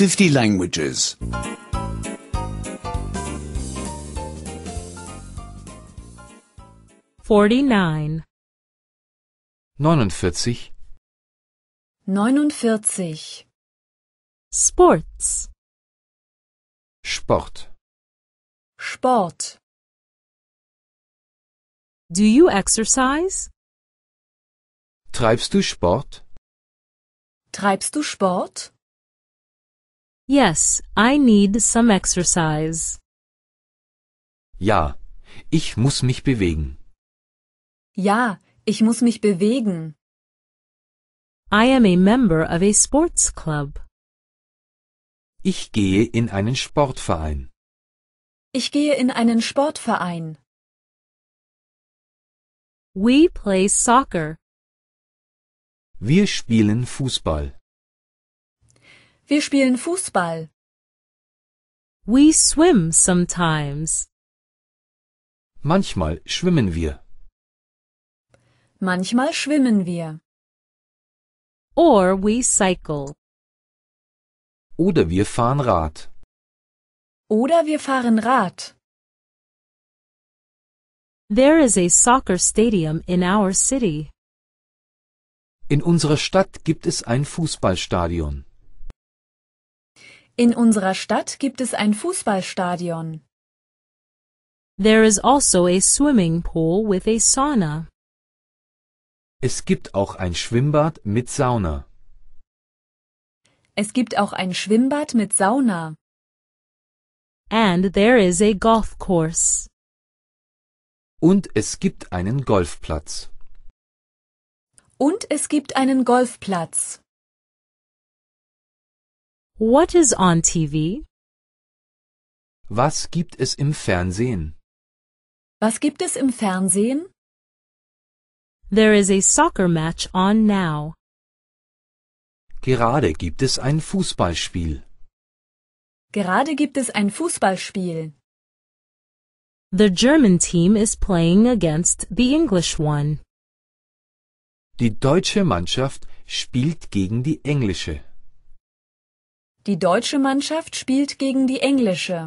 50 languages. 49. 49. Sports. Sport. Sport. Do you exercise? Treibst du Sport? Treibst du Sport? Yes, I need some exercise. Ja, ich muss mich bewegen. Ja, ich muss mich bewegen. I am a member of a sports club. Ich gehe in einen Sportverein. Ich gehe in einen Sportverein. We play soccer. Wir spielen Fußball. Wir spielen Fußball. We swim sometimes. Manchmal schwimmen wir. Manchmal schwimmen wir. Or we cycle. Oder wir fahren Rad. Oder wir fahren Rad. There is a soccer stadium in our city. In unserer Stadt gibt es ein Fußballstadion. In unserer Stadt gibt es ein Fußballstadion. There is also a swimming pool with a sauna. Es gibt auch ein Schwimmbad mit Sauna. Es gibt auch ein Schwimmbad mit Sauna. And there is a golf course. Und es gibt einen Golfplatz. Und es gibt einen Golfplatz. What is on TV? Was gibt es im Fernsehen? Was gibt es im Fernsehen? There is a soccer match on now. Gerade gibt es ein Fußballspiel. Gerade gibt es ein Fußballspiel. The German team is playing against the English one. Die deutsche Mannschaft spielt gegen die englische. Die deutsche Mannschaft spielt gegen die englische.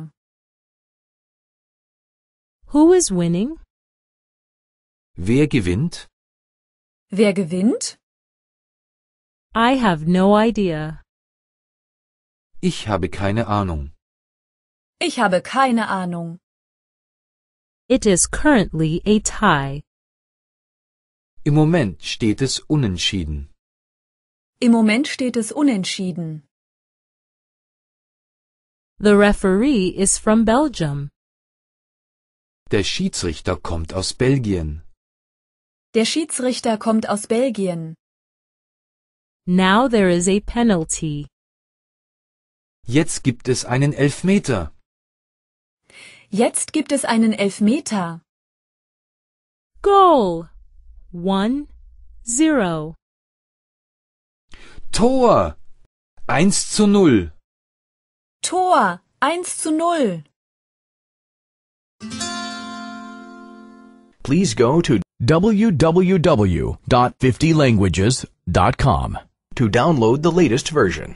Who is winning? Wer gewinnt? Wer gewinnt? I have no idea. Ich habe keine Ahnung. Ich habe keine Ahnung. It is currently a tie. Im Moment steht es unentschieden. Im Moment steht es unentschieden. The referee is from Belgium. Der Schiedsrichter kommt aus Belgien. Der Schiedsrichter kommt aus Belgien. Now there is a penalty. Jetzt gibt es einen Elfmeter. Jetzt gibt es einen Elfmeter. Goal. 1-0. Tor. 1 zu null. Tor! Eins zu null! Please go to www.50languages.com to download the latest version.